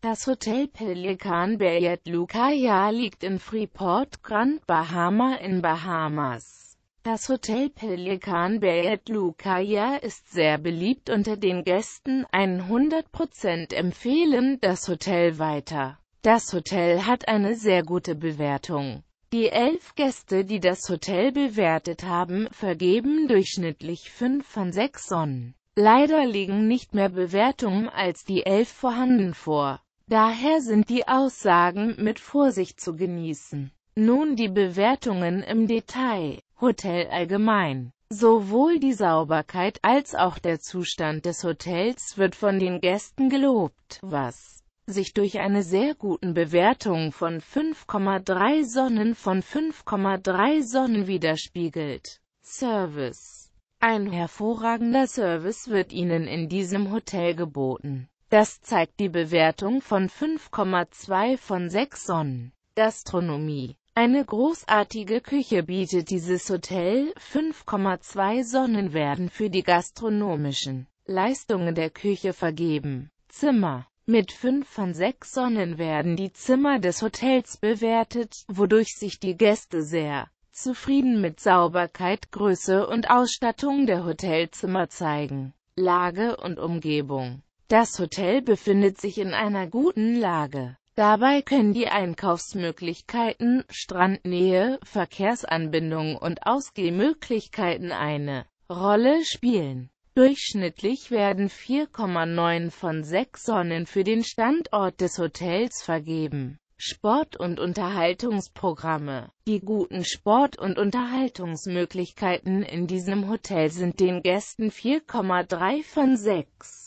Das Hotel Pelican Bayard Lucaya liegt in Freeport, Grand Bahama in Bahamas. Das Hotel Pelican Bayard Lucaya ist sehr beliebt unter den Gästen, 100% empfehlen das Hotel weiter. Das Hotel hat eine sehr gute Bewertung. Die elf Gäste, die das Hotel bewertet haben, vergeben durchschnittlich 5 von 6 Sonnen. Leider liegen nicht mehr Bewertungen als die elf vorhanden vor. Daher sind die Aussagen mit Vorsicht zu genießen. Nun die Bewertungen im Detail. Hotel allgemein. Sowohl die Sauberkeit als auch der Zustand des Hotels wird von den Gästen gelobt, was sich durch eine sehr guten Bewertung von 5,3 Sonnen von 5,3 Sonnen widerspiegelt. Service Ein hervorragender Service wird Ihnen in diesem Hotel geboten. Das zeigt die Bewertung von 5,2 von 6 Sonnen. Gastronomie Eine großartige Küche bietet dieses Hotel, 5,2 Sonnen werden für die gastronomischen Leistungen der Küche vergeben. Zimmer mit 5 von 6 Sonnen werden die Zimmer des Hotels bewertet, wodurch sich die Gäste sehr zufrieden mit Sauberkeit, Größe und Ausstattung der Hotelzimmer zeigen. Lage und Umgebung das Hotel befindet sich in einer guten Lage. Dabei können die Einkaufsmöglichkeiten, Strandnähe, Verkehrsanbindungen und Ausgehmöglichkeiten eine Rolle spielen. Durchschnittlich werden 4,9 von 6 Sonnen für den Standort des Hotels vergeben. Sport- und Unterhaltungsprogramme Die guten Sport- und Unterhaltungsmöglichkeiten in diesem Hotel sind den Gästen 4,3 von 6.